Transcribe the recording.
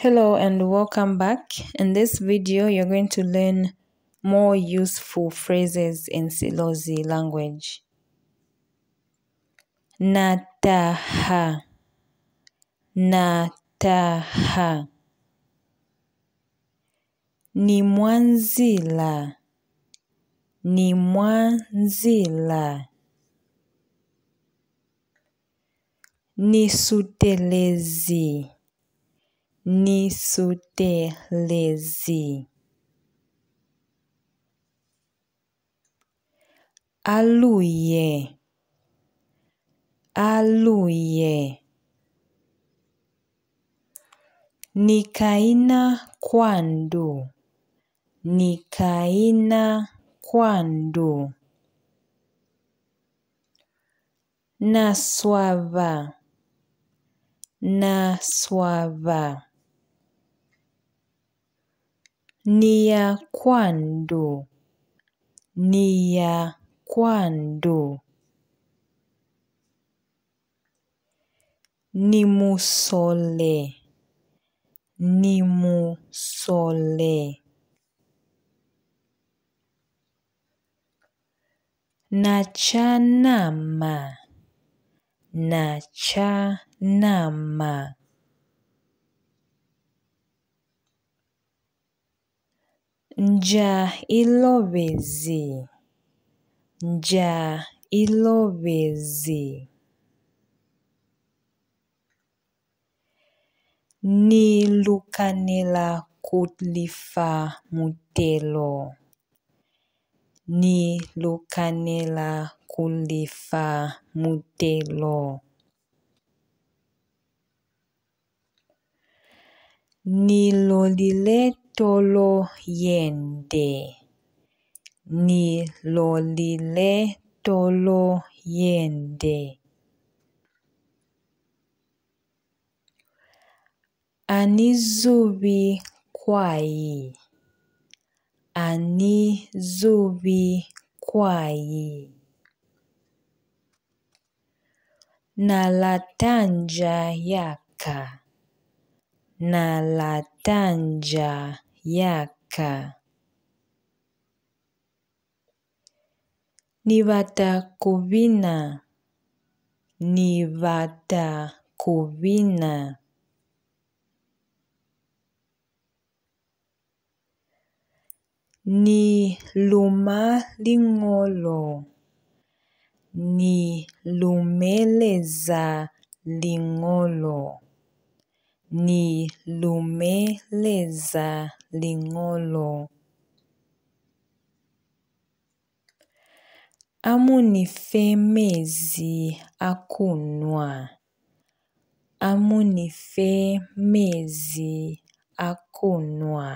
Hello and welcome back. In this video, you're going to learn more useful phrases in Silozi language. Nataha. Nataha. Ni mwanzila. nisutelezi. mwanzila. Ni nisutelezi Aluye, aluye. Nikaina kwandu, nikaina kwandu. Naswava, naswava. Ni ya kwandu. Ni ya kwandu. Nimusole. Nimusole. Nachanama. Nachanama. nja ilovezi nja ilovezi ni lukanela kulifa mutelo ni lukanela kulifa mutelo ni lolilet toloyende nilolile toloyende anizubi kwayi anizubi kwayi nalatanja yaka nalatanja yaka. Nivata kuvina Ni lumalingolo. Ni lumeleza lingolo ni lumeleza ling'olo. amunifemezi akunwa amunifemezi akunwa